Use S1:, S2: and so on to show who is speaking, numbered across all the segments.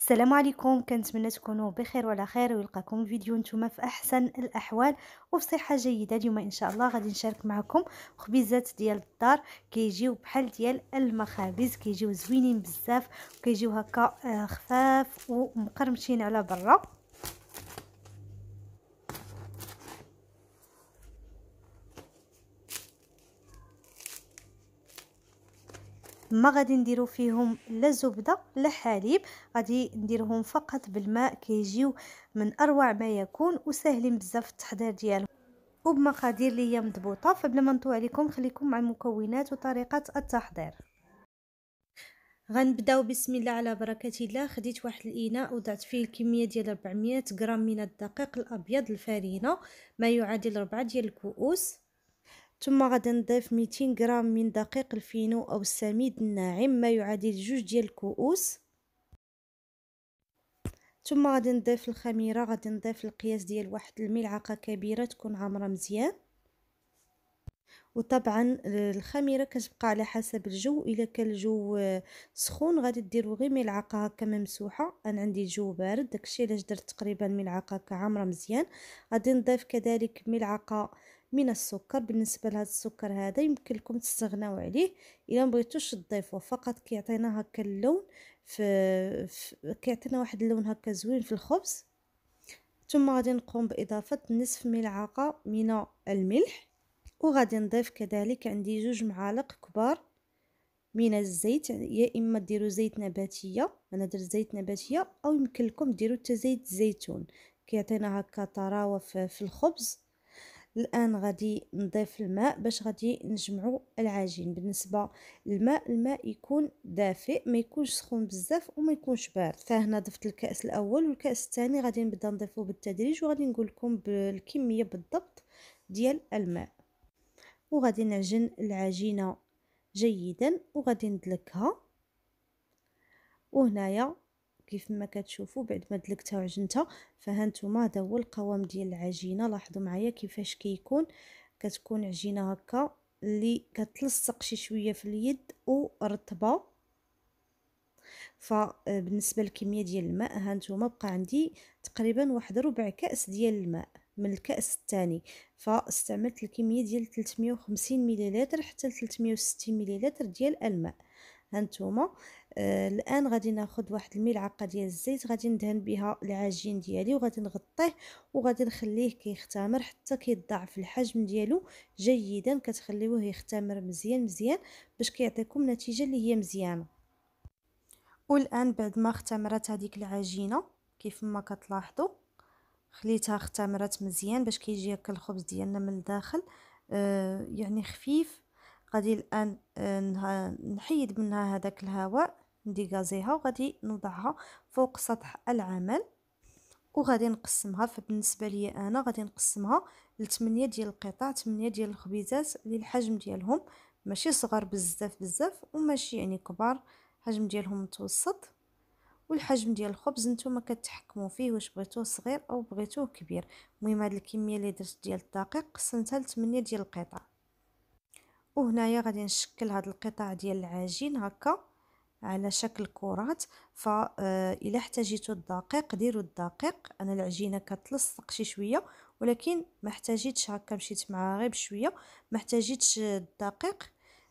S1: السلام عليكم كنتمنى تكونوا بخير وعلى خير ويلقاكم فيديو نتوما في احسن الاحوال وفي صحه جيده اليوم ان شاء الله غادي نشارك معكم خبيزات ديال الدار كيجيو بحال ديال المخابز كيجيو زوينين بزاف وكيجيو هكا آه، خفاف ومقرمشين على برا ما غادي نديرو فيهم لا زبده لا حليب غادي نديرهم فقط بالماء كيجيو من اروع ما يكون وساهلين بزاف التحضير ديالهم وبمقادير اللي هي مضبوطه فبلا ما نطول عليكم خليكم مع المكونات وطريقه التحضير غنبداو بسم الله على بركه الله خديت واحد الاناء وضعت فيه الكميه ديال 400 غرام من الدقيق الابيض الفارينه ما يعادل 4 ديال الكؤوس ثم غادي نضيف 200 غرام من دقيق الفينو او السميد الناعم ما يعادل جوج ديال الكؤوس ثم غادي نضيف الخميره غادي نضيف القياس ديال واحد الملعقه كبيره تكون عامره مزيان وطبعا الخميره كتبقى على حسب الجو الا كان الجو سخون غادي ديروا غير ملعقه هكا ممسوحه انا عندي الجو بارد داكشي علاش درت تقريبا ملعقه هكا مزيان غادي نضيف كذلك ملعقه من السكر بالنسبه لهذا السكر هذا يمكن لكم تستغناو عليه الا مبغيتوش تضيفوه فقط كيعطينا هكا اللون في, في كيعطينا واحد اللون هكا زوين في الخبز ثم غادي نقوم باضافه نصف ملعقه من الملح وغادي نضيف كذلك عندي جوج معالق كبار من الزيت يعني يا اما ديروا زيت نباتيه انا درت زيت نباتيه او يمكن لكم ديروا حتى زيت الزيتون كيعطينا هكا طراوه في الخبز الان غادي نضيف الماء باش غادي نجمعوا العجين بالنسبه للماء الماء يكون دافئ ما يكونش سخون بزاف وما يكونش بارد فهنا ضفت الكاس الاول والكاس الثاني غادي نبدا نضيفه بالتدريج وغادي نقول لكم بالكميه بالضبط ديال الماء وغادي نعجن العجينه جيدا وغادي ندلكها وهنايا كيف ما كتشوفوا بعد ما دلكتها وعجنتها نتوما هذا هو القوام ديال العجينه لاحظوا معايا كيفاش كيكون كتكون عجينه هكا اللي كتلصق شي شويه في اليد ورطبه فبالنسبه للكميه ديال الماء هانتوما بقى عندي تقريبا واحد ربع كاس ديال الماء من الكاس الثاني فاستعملت الكميه ديال 350 ملل حتى 360 ملل ديال الماء هانتوما آه الان غادي ناخذ واحد الملعقه ديال الزيت غادي ندهن بها العجين ديالي وغادي نغطيه وغادي نخليه كيختمر حتى كيضاعف الحجم ديالو جيدا كتخليوه يختمر مزيان مزيان باش كيعطيكم نتيجه اللي هي مزيانه والان بعد ما اختمرت هذيك العجينه كيف ما كتلاحظوا خليتها اختمرت مزيان باش كيجي هكا الخبز ديالنا من الداخل آه يعني خفيف غادي الان آه، نحيد منها هذاك الهواء نديغازيها وغادي نوضعها فوق سطح العمل وغادي نقسمها فبالنسبه ليا انا غادي نقسمها 8 ديال القطع 8 ديال الخبيزات اللي الحجم ديالهم ماشي صغار بزاف بزاف وماشي يعني كبار الحجم ديالهم متوسط والحجم ديال الخبز نتوما كتحكموا فيه واش بغيتوه صغير او بغيتوه كبير المهم هذه الكميه اللي درت ديال الدقيق قسمتها ل 8 ديال القطع وهنايا غادي نشكل هذا القطع ديال العجين هكا على شكل كرات ف آه، الى احتاجيتو الدقيق ديروا الدقيق انا العجينه كتلصق شي شويه ولكن ما احتاجيتش هكا مشيت معها غير بشويه ما احتاجيتش الدقيق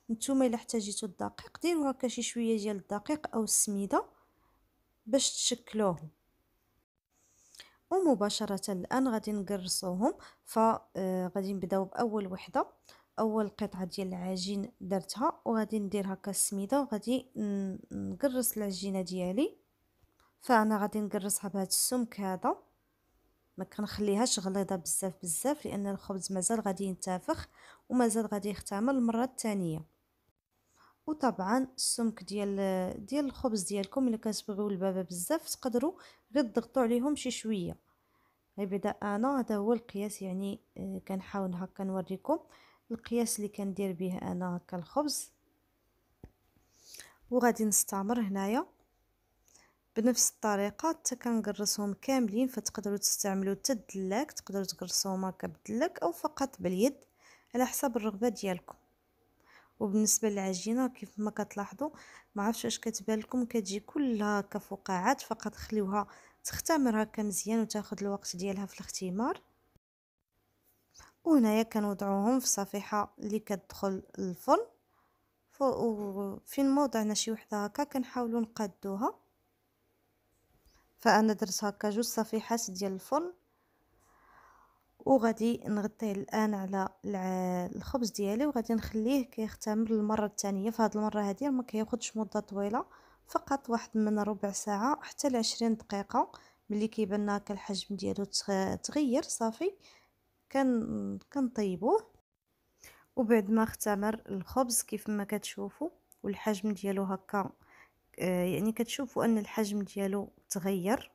S1: نتوما الا احتاجيتو الدقيق ديروا هكا شي شويه ديال الدقيق او السميده باش تشكلوه ومباشره الان غادي نقرصوهم آه، غادي نبداو باول وحده اول قطعه ديال العجين درتها وغادي ندير هكا السميده وغادي نقرص العجينه ديالي فانا غادي نقرصها بهذا السمك هذا ما كنخليهاش غليظه بزاف بزاف لان الخبز مازال غادي ينتفخ ومازال غادي يختمر المره الثانيه وطبعا السمك ديال ديال الخبز ديالكم الا كتبغيو البابا بزاف تقدروا غير تضغطوا عليهم شي شويه غير بدا انا هذا هو القياس يعني آه، كنحاول هكا نوريكم القياس اللي كندير به انا هكا الخبز وغادي نستمر هنايا بنفس الطريقه حتى كنقرصهم كاملين فتقدروا تستعملوا حتى الدلاك تقدروا تقرصوهم هكا بالدلاك او فقط باليد على حسب الرغبه ديالكم وبالنسبه للعجينه كيف ما كتلاحظوا ما عرفتش واش كتبان لكم كتجي كلها كفقاعات فقط خليوها تختمر هكا مزيان وتاخذ الوقت ديالها في الاختمار وهنايا كنوضعوهم في صفيحه اللي كتدخل للفرن فين ما وضعنا شي وحده هكا كنحاولوا نقادوها فانا درت هكا جوج صفيحات ديال الفرن وغادي نغطيه الان على الخبز ديالي وغادي نخليه كيختمر المره الثانيه فهاد المره هذه ما كياخذش مده طويله فقط واحد من ربع ساعه حتى ل 20 دقيقه ملي كيبان هكا الحجم ديالو تغير صافي كن كنطيبوه وبعد ما اختمر الخبز كيف ما كتشوفوا والحجم ديالو هكا آه، يعني كتشوفوا ان الحجم ديالو تغير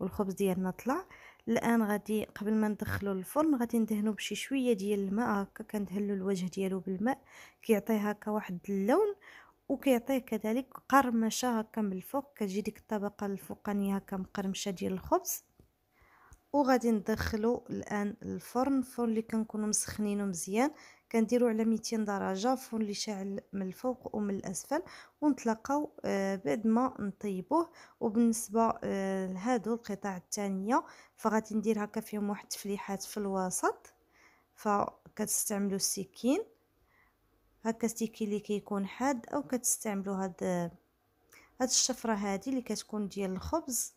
S1: والخبز ديالنا طلع الان غادي قبل ما ندخلو الفرن غادي ندهنو بشي شويه ديال الماء هكا كندهلو الوجه ديالو بالماء كيعطيه هكا واحد اللون وكيعطي كذلك قرمشه هكا من الفوق كتجي ديك الطبقه الفوقانيه هكا مقرمشه ديال الخبز وغادي ندخلو الان الفرن الفرن اللي كنكونوا مسخنينه مزيان كنديرو على 200 درجه فرن اللي شاعل من الفوق ومن الاسفل ونتلاقاو آه، بعد ما نطيبوه وبالنسبه آه، لهادو القطع الثانيه فغادي ندير هكا فيهم واحد التفليحات في الوسط فكتستعملوا السكين هكا السكين اللي كيكون حاد او كتستعملوا هاد آه، هاد الشفره هادي اللي كتكون ديال الخبز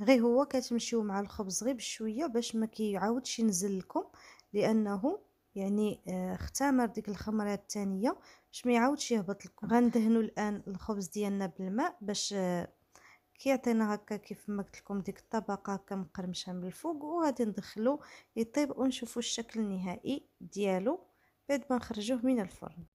S1: غير هو كتمشيو مع الخبز غير بشويه باش ما كيعاودش ينزل لكم لانه يعني آه، اختمر ديك الخمره الثانيه باش ما يعاودش يهبط لكم غندهنوا الان الخبز ديالنا بالماء باش آه، كيعطينا هكا كيف ما قلت لكم ديك الطبقه هكا مقرمشه من الفوق وغادي ندخلو يطيب ونشوفوا الشكل النهائي ديالو بعد ما نخرجوه من الفرن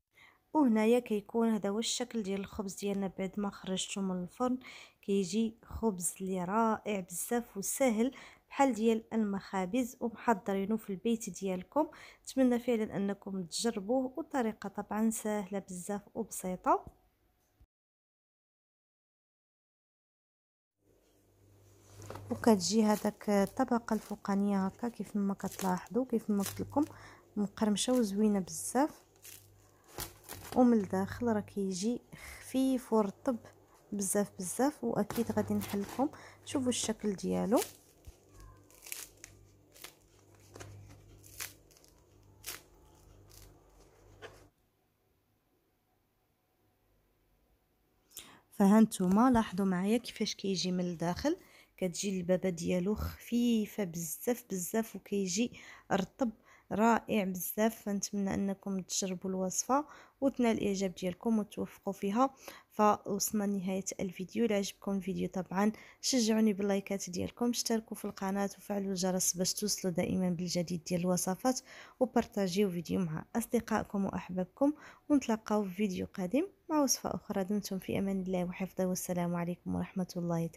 S1: وهنايا كيكون هذا هو الشكل ديال الخبز ديالنا بعد ما خرجته من الفرن كيجي خبز اللي رائع بزاف وسهل بحال ديال المخابز ومحضرينه في البيت ديالكم نتمنى فعلا انكم تجربوه والطريقه طبعا سهله بزاف وبسيطه وكتجي هذاك الطبقه الفوقانيه هكا كيف ما كتلاحظوا كيف ما قلت لكم مقرمشه وزوينه بزاف ومن الداخل راه كيجي خفيف ورطب بزاف بزاف واكيد غادي نحلكم شوفوا الشكل ديالو فها نتوما لاحظوا معايا كيفاش كيجي من الداخل كتجي البابه ديالو خفيفه بزاف بزاف وكيجي رطب رائع بزاف فنتمنى انكم تجربوا الوصفه وتنال الاعجاب ديالكم وتوفقوا فيها فوصلنا لنهايه الفيديو الى عجبكم الفيديو طبعا شجعوني باللايكات ديالكم اشتركوا في القناه وفعلوا الجرس باش توصلوا دائما بالجديد ديال الوصفات وبارطاجيو فيديو مع اصدقائكم واحبابكم ونتلاقاو في فيديو قادم مع وصفه اخرى دمتم في امان الله وحفظه والسلام عليكم ورحمه الله تعالى